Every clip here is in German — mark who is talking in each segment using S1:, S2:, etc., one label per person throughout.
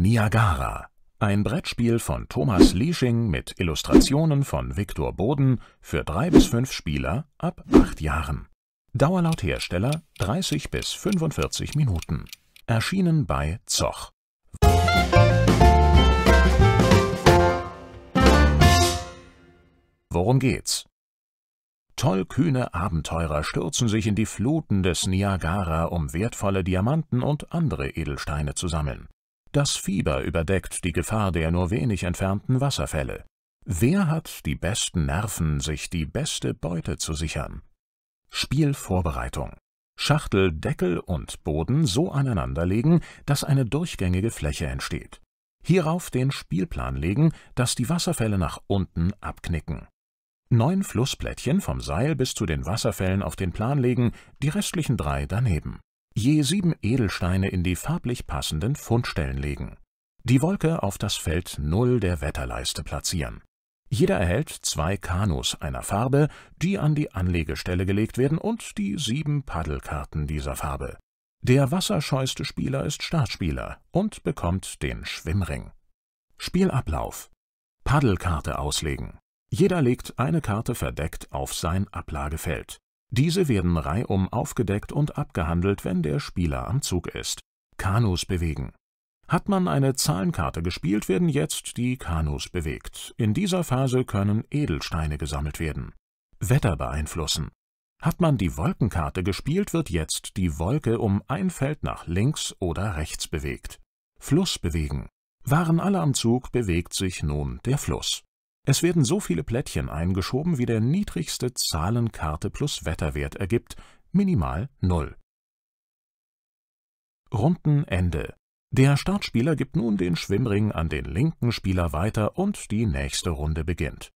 S1: Niagara. Ein Brettspiel von Thomas Liesching mit Illustrationen von Viktor Boden für drei bis fünf Spieler ab acht Jahren. Dauerlaut Hersteller 30 bis 45 Minuten. Erschienen bei Zoch. Worum geht's? Tollkühne Abenteurer stürzen sich in die Fluten des Niagara, um wertvolle Diamanten und andere Edelsteine zu sammeln. Das Fieber überdeckt die Gefahr der nur wenig entfernten Wasserfälle. Wer hat die besten Nerven, sich die beste Beute zu sichern? Spielvorbereitung. Schachtel, Deckel und Boden so aneinanderlegen, dass eine durchgängige Fläche entsteht. Hierauf den Spielplan legen, dass die Wasserfälle nach unten abknicken. Neun Flussplättchen vom Seil bis zu den Wasserfällen auf den Plan legen, die restlichen drei daneben je sieben Edelsteine in die farblich passenden Fundstellen legen. Die Wolke auf das Feld 0 der Wetterleiste platzieren. Jeder erhält zwei Kanus einer Farbe, die an die Anlegestelle gelegt werden und die sieben Paddelkarten dieser Farbe. Der wasserscheueste Spieler ist Startspieler und bekommt den Schwimmring. Spielablauf Paddelkarte auslegen. Jeder legt eine Karte verdeckt auf sein Ablagefeld. Diese werden reihum aufgedeckt und abgehandelt, wenn der Spieler am Zug ist. Kanus bewegen. Hat man eine Zahlenkarte gespielt, werden jetzt die Kanus bewegt. In dieser Phase können Edelsteine gesammelt werden. Wetter beeinflussen. Hat man die Wolkenkarte gespielt, wird jetzt die Wolke um ein Feld nach links oder rechts bewegt. Fluss bewegen. Waren alle am Zug, bewegt sich nun der Fluss. Es werden so viele Plättchen eingeschoben, wie der niedrigste Zahlenkarte plus Wetterwert ergibt, minimal 0. Rundenende. Der Startspieler gibt nun den Schwimmring an den linken Spieler weiter und die nächste Runde beginnt.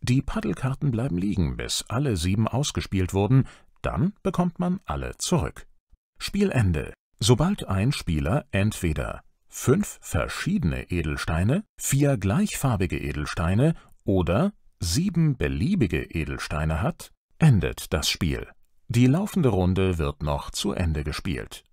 S1: Die Paddelkarten bleiben liegen, bis alle sieben ausgespielt wurden, dann bekommt man alle zurück. Spielende. Sobald ein Spieler entweder fünf verschiedene Edelsteine, vier gleichfarbige Edelsteine oder sieben beliebige Edelsteine hat, endet das Spiel. Die laufende Runde wird noch zu Ende gespielt.